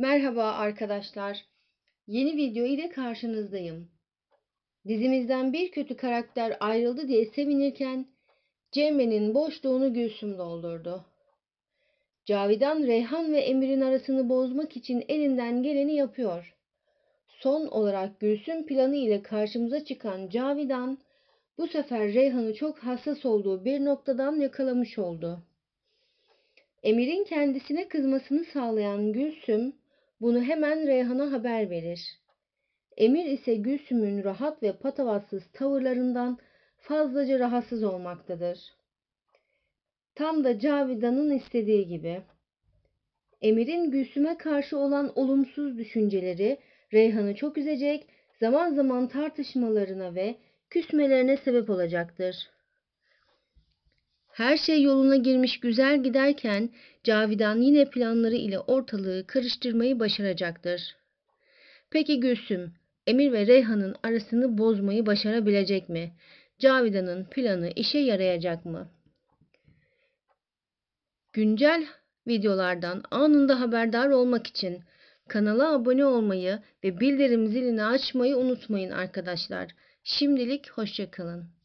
Merhaba arkadaşlar. Yeni video ile karşınızdayım. Dizimizden bir kötü karakter ayrıldı diye sevinirken Cemre'nin boşluğunu Gülsüm doldurdu. Cavidan Reyhan ve Emir'in arasını bozmak için elinden geleni yapıyor. Son olarak Gülsüm planı ile karşımıza çıkan Cavidan bu sefer Reyhan'ı çok hassas olduğu bir noktadan yakalamış oldu. Emir'in kendisine kızmasını sağlayan Gülsüm bunu hemen Reyhan'a haber verir. Emir ise Gülsüm'ün rahat ve patavatsız tavırlarından fazlaca rahatsız olmaktadır. Tam da Cavidan'ın istediği gibi. Emir'in Gülsüm'e karşı olan olumsuz düşünceleri Reyhan'ı çok üzecek, zaman zaman tartışmalarına ve küsmelerine sebep olacaktır. Her şey yoluna girmiş güzel giderken Cavidan yine planları ile ortalığı karıştırmayı başaracaktır. Peki Gülsüm, Emir ve Reyhan'ın arasını bozmayı başarabilecek mi? Cavidan'ın planı işe yarayacak mı? Güncel videolardan anında haberdar olmak için kanala abone olmayı ve bildirim zilini açmayı unutmayın arkadaşlar. Şimdilik hoşçakalın.